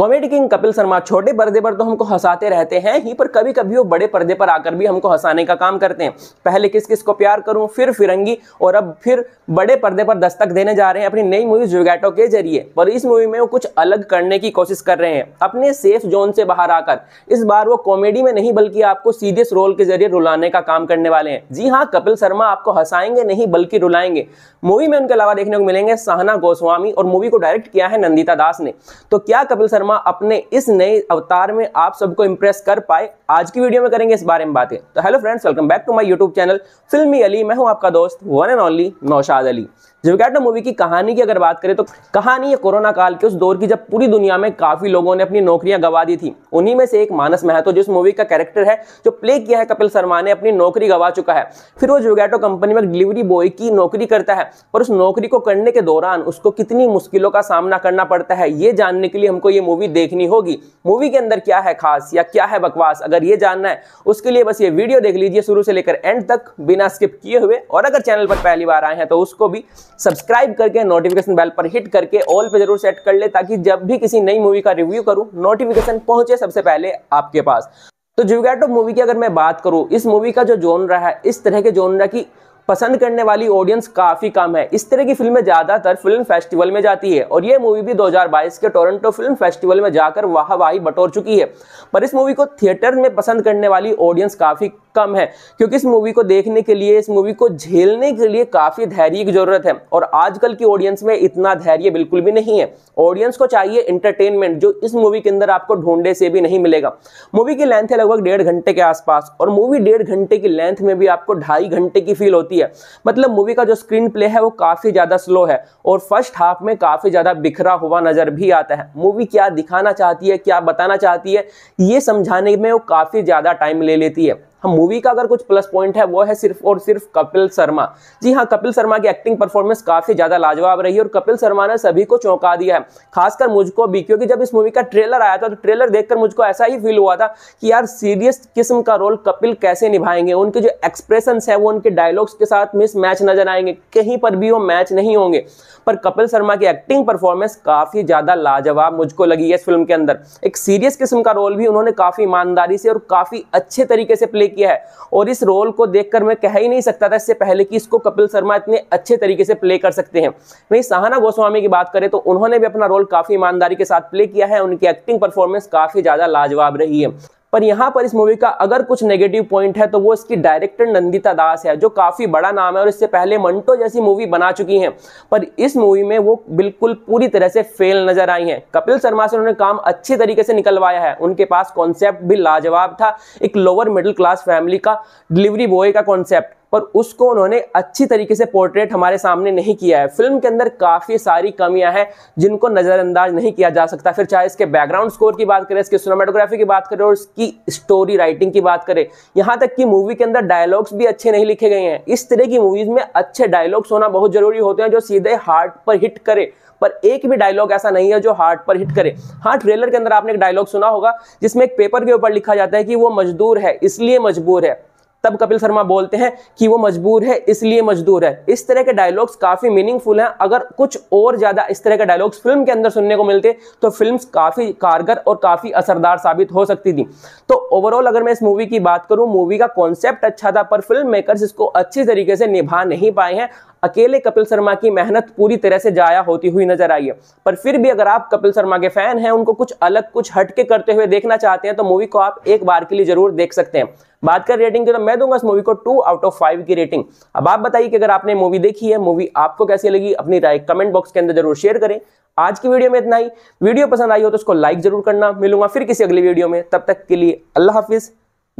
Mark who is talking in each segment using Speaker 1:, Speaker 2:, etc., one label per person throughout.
Speaker 1: comedy king Kapil Sharma छोटे पर्दे पर तो हमको हंसाते रहते हैं ही पर कभी कभी वो बड़े पर्दे पर आकर भी हमको हंसाने का काम करते हैं पहले किस किस को प्यार करूं फिर फिरंगी और अब फिर बड़े पर्दे पर दस्तक देने जा रहे हैं अपनी नई मूवी जुगैटो के जरिए पर इस मूवी में वो कुछ अलग करने की कोशिश कर रहे हैं अपने सेफ जोन से बाहर आकर इस बार वो कॉमेडी में नहीं बल्कि आपको सीरियस रोल के जरिए रुलाने का काम करने वाले हैं जी हाँ कपिल शर्मा आपको हंसाएंगे नहीं बल्कि रुलाएंगे मूवी में उनके अलावा देखने को मिलेंगे साहना गोस्वामी और मूवी को डायरेक्ट किया है नंदिता दास ने तो क्या कपिल शर्मा शर्मा अपने इस नए अवतार में आप सबको इंप्रेस कर पाए आज की वीडियो में करेंगे इस बारे में बातें तो hello friends welcome back to my YouTube channel Filmy Ali मैं हूं आपका दोस्त one and only Naushad Ali जबकैटो मूवी की कहानी की अगर बात करें तो कहानी है कोरोना काल के उस दौर की जब पूरी दुनिया में काफी लोगों ने अपनी नौकरियां गवा दी थी उन्हीं में से एक मानस महतो जिस मूवी का कैरेक्टर है जो प्ले किया है कपिल शर्मा ने अपनी नौकरी गवा चुका है फिर वो जोगैटो कंपनी में डिलीवरी बॉय की नौकरी करता है और उस नौकरी को करने के दौरान उसको कितनी मुश्किलों का सामना करना पड़ता है ये जानने के लिए हमको ये मूवी देखनी होगी मूवी के अंदर क्या है खास या क्या है बकवास अगर ये जानना है उसके लिए बस ये वीडियो देख लीजिए शुरू से लेकर एंड तक बिना स्किप किए हुए और अगर चैनल पर पहली बार आए हैं तो उसको भी सब्सक्राइब करके नोटिफिकेशन बेल पर हिट करके ऑल पे जरूर सेट कर ले ताकि जब भी किसी नई मूवी का रिव्यू करूं नोटिफिकेशन पहुंचे सबसे पहले आपके पास तो जुगैटो मूवी की अगर मैं बात करूं इस मूवी का जो जोनरा है इस तरह के जोनरा की पसंद करने वाली ऑडियंस काफ़ी कम है इस तरह की फिल्में ज़्यादातर फिल्म फेस्टिवल में जाती है और यह मूवी भी 2022 के टोरंटो फिल्म फेस्टिवल में जाकर वाहवाही बटोर चुकी है पर इस मूवी को थिएटर में पसंद करने वाली ऑडियंस काफ़ी कम है क्योंकि इस मूवी को देखने के लिए इस मूवी को झेलने के लिए काफ़ी धैर्य की ज़रूरत है और आजकल की ऑडियंस में इतना धैर्य बिल्कुल भी नहीं है ऑडियंस को चाहिए इंटरटेनमेंट जो इस मूवी के अंदर आपको ढूंढे से भी नहीं मिलेगा मूवी की लेंथ है लगभग डेढ़ घंटे के आसपास और मूवी डेढ़ घंटे की लेंथ में भी आपको ढाई घंटे की फील होती है मतलब मूवी का जो स्क्रीन प्ले है वो काफ़ी ज़्यादा स्लो है और फर्स्ट हाफ में काफ़ी ज़्यादा बिखरा हुआ नज़र भी आता है मूवी क्या दिखाना चाहती है क्या बताना चाहती है ये समझाने में वो काफ़ी ज़्यादा टाइम ले लेती है हम हाँ, मूवी का अगर कुछ प्लस पॉइंट है वो है सिर्फ और सिर्फ कपिल शर्मा जी हाँ कपिल शर्मा की एक्टिंग परफॉर्मेंस काफी ज्यादा लाजवाब रही है और कपिल शर्मा ने सभी को चौंका दिया है खासकर मुझको भी क्योंकि जब इस मूवी का ट्रेलर आया था तो ट्रेलर देखकर मुझको ऐसा ही फील हुआ था कि यार सीरियस किस्म का रोल कपिल कैसे निभाएंगे उनके जो एक्सप्रेशन है वो उनके डायलॉग्स के साथ मिस मैच नजर आएंगे कहीं पर भी वो मैच नहीं होंगे पर कपिल शर्मा की एक्टिंग परफॉर्मेंस काफी ज्यादा लाजवाब मुझको लगी है इस फिल्म के अंदर एक सीरियस किस्म का रोल भी उन्होंने काफी ईमानदारी से और काफी अच्छे तरीके से प्ले किया है और इस रोल को देखकर मैं कह ही नहीं सकता था इससे पहले कि इसको कपिल शर्मा इतने अच्छे तरीके से प्ले कर सकते हैं वहीं सहाना गोस्वामी की बात करें तो उन्होंने भी अपना रोल काफी ईमानदारी के साथ प्ले किया है उनकी एक्टिंग परफॉर्मेंस काफी ज्यादा लाजवाब रही है पर यहाँ पर इस मूवी का अगर कुछ नेगेटिव पॉइंट है तो वो इसकी डायरेक्टर नंदिता दास है जो काफ़ी बड़ा नाम है और इससे पहले मंटो जैसी मूवी बना चुकी हैं पर इस मूवी में वो बिल्कुल पूरी तरह से फेल नजर आई हैं कपिल शर्मा से उन्होंने काम अच्छे तरीके से निकलवाया है उनके पास कॉन्सेप्ट भी लाजवाब था एक लोअर मिडिल क्लास फैमिली का डिलीवरी बॉय का कॉन्सेप्ट पर उसको उन्होंने अच्छी तरीके से पोर्ट्रेट हमारे सामने नहीं किया है फिल्म के अंदर काफ़ी सारी कमियां हैं जिनको नज़रअंदाज नहीं किया जा सकता फिर चाहे इसके बैकग्राउंड स्कोर की बात करें इसके सिनेमाटोग्राफी की बात करें और इसकी स्टोरी राइटिंग की बात करें यहाँ तक कि मूवी के अंदर डायलॉग्स भी अच्छे नहीं लिखे गए हैं इस तरह की मूवीज़ में अच्छे डायलॉग्स होना बहुत ज़रूरी होते हैं जो सीधे हार्ट पर हिट करे पर एक भी डायलॉग ऐसा नहीं है जो हार्ट पर हिट करे हाँ ट्रेलर के अंदर आपने एक डायलॉग सुना होगा जिसमें एक पेपर के ऊपर लिखा जाता है कि वो मजदूर है इसलिए मजबूर है तब कपिल शर्मा बोलते हैं कि वो मजबूर है इसलिए मजदूर है इस तरह के डायलॉग्स काफी मीनिंगफुल हैं अगर कुछ और ज्यादा इस तरह के डायलॉग्स फिल्म के अंदर सुनने को मिलते तो फिल्म काफी कारगर और काफी असरदार साबित हो सकती थी तो ओवरऑल अगर मैं इस मूवी की बात करूं मूवी का कॉन्सेप्ट अच्छा था पर फिल्म मेकर्स इसको अच्छी तरीके से निभा नहीं पाए हैं अकेले कपिल शर्मा की मेहनत पूरी तरह से जाया होती हुई नजर आई है पर फिर भी अगर आप कपिल शर्मा के फैन हैं उनको कुछ अलग कुछ हटके करते हुए देखना चाहते हैं तो मूवी को आप एक बार के लिए जरूर देख सकते हैं बात कर रेटिंग की तो मैं दूंगा इस मूवी को टू आउट ऑफ फाइव की रेटिंग अब आप बताइए कि अगर आपने मूवी देखी है मूवी आपको कैसी लगी अपनी राय कमेंट बॉक्स के अंदर जरूर शेयर करें आज की वीडियो में इतना ही वीडियो पसंद आई हो तो उसको लाइक जरूर करना मिलूंगा फिर किसी अगली वीडियो में तब तक के लिए अल्लाह हाफिज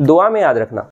Speaker 1: दुआ में याद रखना